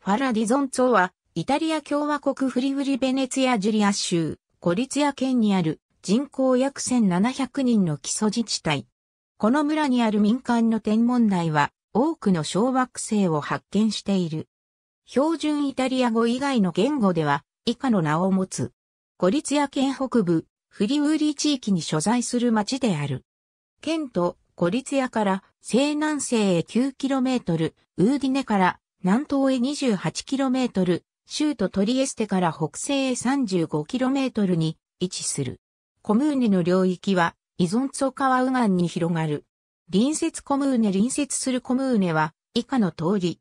ファラディゾンツォは、イタリア共和国フリウリベネツィアジュリア州、コリツィア県にある人口約1700人の基礎自治体。この村にある民間の天文台は、多くの小惑星を発見している。標準イタリア語以外の言語では、以下の名を持つ。コリツィア県北部、フリウリ地域に所在する町である。県と、コリツィアから西南西へ 9km、ウーディネから南東へ 28km、州都トリエステから北西へ 35km に位置する。コムーネの領域は、イゾンツォ川右岸に広がる。隣接コムーネ隣接するコムーネは、以下の通り。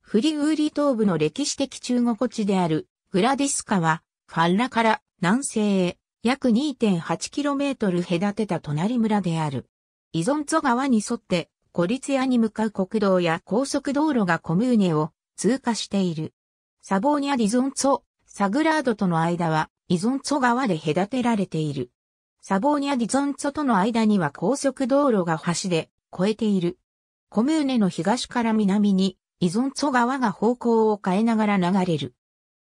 フリウーリ東部の歴史的中国地である、グラディスカは、ファンラから南西へ約 2.8km 隔てた隣村である。イゾンツォ川に沿ってゴリツヤに向かう国道や高速道路がコムーネを通過している。サボーニャ・ディゾンツォ、サグラードとの間は、イゾンツォ川で隔てられている。サボーニャ・ディゾンツォとの間には高速道路が橋で越えている。コムーネの東から南に、イゾンツォ川が方向を変えながら流れる。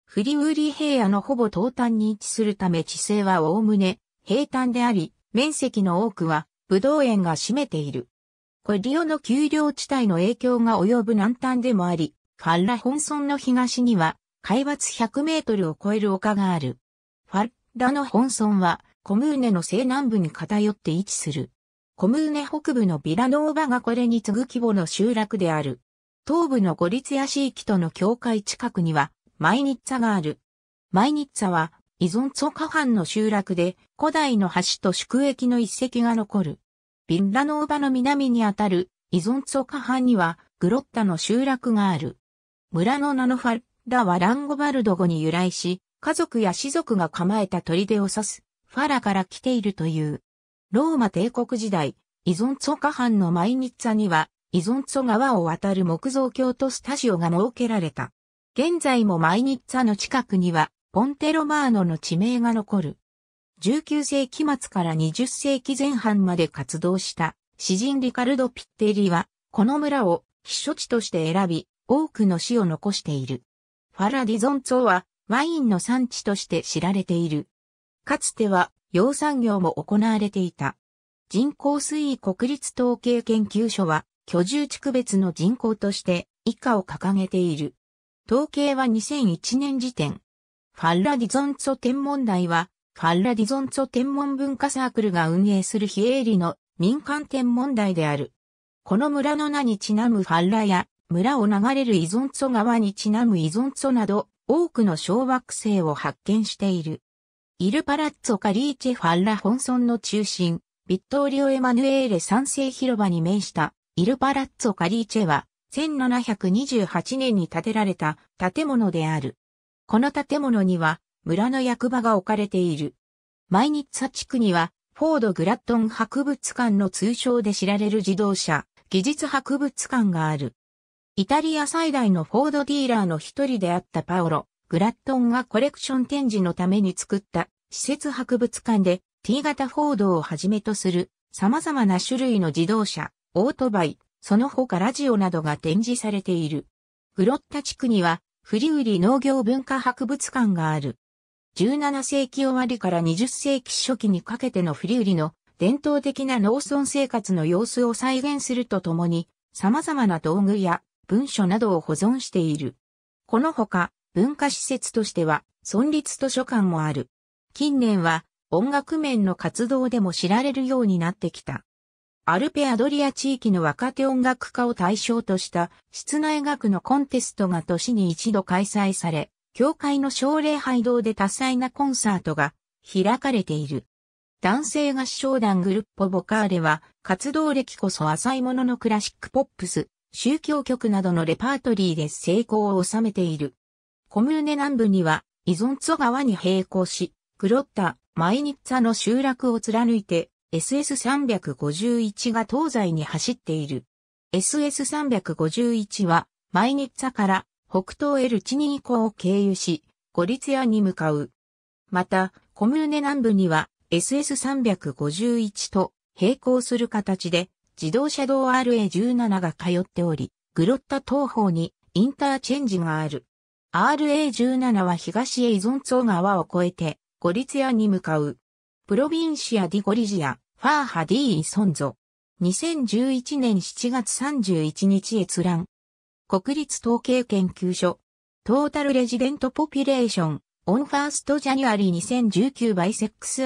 フリウーリ平野のほぼ東端に位置するため地勢はおおむね平坦であり、面積の多くは、ブドウ園が占めている。リオの丘陵地帯の影響が及ぶ南端でもあり、ファッラ本村の東には、海抜100メートルを超える丘がある。ファッラの本村は、コムーネの西南部に偏って位置する。コムーネ北部のビラノーバがこれに次ぐ規模の集落である。東部のゴリツヤ市域との境界近くには、マイニッツァがある。マイニッツァは、依存ツォカ藩の集落で、古代の橋と宿駅の一石が残る。ビンラノーバの南にあたるイゾンツォカンにはグロッタの集落がある。村のナノファラはランゴバルド語に由来し、家族や士族が構えた砦を指すファラから来ているという。ローマ帝国時代、イゾンツォカンのマイニッツァには、イゾンツォ川を渡る木造橋とスタジオが設けられた。現在もマイニッツァの近くには、ポンテロマーノの地名が残る。19世紀末から20世紀前半まで活動した詩人リカルド・ピッテリは、この村を避暑地として選び、多くの詩を残している。ファラディゾンツォはワインの産地として知られている。かつては養産業も行われていた。人口推移国立統計研究所は居住地区別の人口として以下を掲げている。統計は2001年時点。ファラディゾンツォ天文台はファッラディゾンツォ天文文化サークルが運営する非営利の民間天文台である。この村の名にちなむファッラや、村を流れるインツォ川にちなむインツォなど、多くの小惑星を発見している。イルパラッツォカリーチェファッラ本村の中心、ビットーリオ・エマヌエーレ三世広場に面したイルパラッツォカリーチェは、1728年に建てられた建物である。この建物には村の役場が置かれている。マイニッツァ地区には、フォード・グラットン博物館の通称で知られる自動車、技術博物館がある。イタリア最大のフォードディーラーの一人であったパオロ・グラットンがコレクション展示のために作った施設博物館で T 型フォードをはじめとする様々な種類の自動車、オートバイ、その他ラジオなどが展示されている。グロッタ地区にはフリウリ農業文化博物館がある。17世紀終わりから20世紀初期にかけてのフリーリの伝統的な農村生活の様子を再現するとともに、様々な道具や文書などを保存している。このほか、文化施設としては、村立図書館もある。近年は、音楽面の活動でも知られるようになってきた。アルペアドリア地域の若手音楽家を対象とした室内楽のコンテストが年に一度開催され、教会の奨励配堂で多彩なコンサートが開かれている。男性合唱団グルッポボカーレは活動歴こそ浅いもののクラシックポップス、宗教曲などのレパートリーで成功を収めている。コムーネ南部には依存ツォ川に並行し、グロッタ、マイニッツァの集落を貫いて SS351 が東西に走っている。SS351 はマイニッツァから北東エルチニー湖を経由し、ゴリツヤに向かう。また、コムーネ南部には SS351 と並行する形で自動車道 RA17 が通っており、グロッタ東方にインターチェンジがある。RA17 は東へ依存ォ川を越えてゴリツヤに向かう。プロビンシア・ディ・ゴリジア、ファーハ・ディ・イ・ソンゾ。2011年7月31日閲覧。国立統計研究所。トータルレジデントポピュレーション、オンファーストジャニュアリー2019バイセックス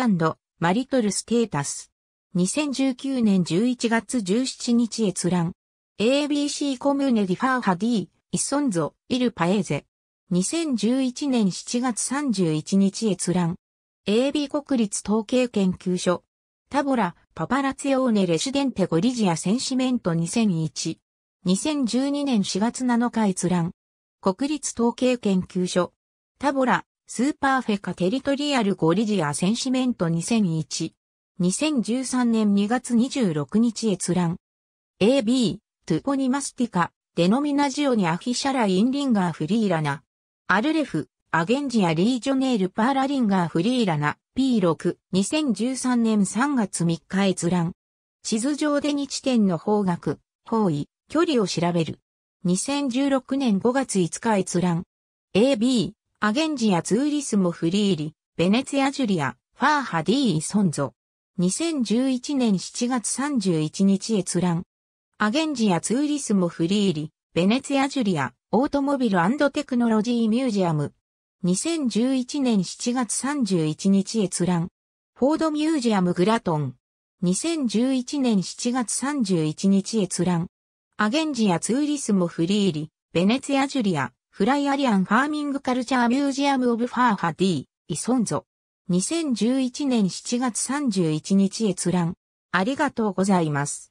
マリトルステータス。2019年11月17日閲覧。ABC コミュネディファーハディ、イソンゾ、イルパエーゼ。2011年7月31日閲覧。AB 国立統計研究所。タボラ、パパラツヨオーネレシデンテゴリジアセンシメント2001。2012年4月7日閲覧。国立統計研究所。タボラ、スーパーフェカテリトリアルゴリジアセンシメント2001。2013年2月26日閲覧。AB、トゥポニマスティカ、デノミナジオニアフィシャラインリンガーフリーラナ。アルレフ、アゲンジアリージョネールパーラリンガーフリーラナ。P6、2013年3月3日閲覧。地図上で2地点の方角、方位、距離を調べる。2016年5月5日閲覧。AB、アゲンジアツーリスモフリーリ、ベネツィアジュリア、ファーハディーソンゾ。2011年7月31日閲覧。アゲンジアツーリスモフリーリ、ベネツィアジュリア、オートモビルテクノロジーミュージアム。2011年7月31日閲覧。フォードミュージアムグラトン。2011年7月31日閲覧。アゲンジアツーリスモフリーリ、ベネツィアジュリア、フライアリアンファーミングカルチャーミュージアムオブファーハディ、イソンゾ。2011年7月31日閲覧。ありがとうございます。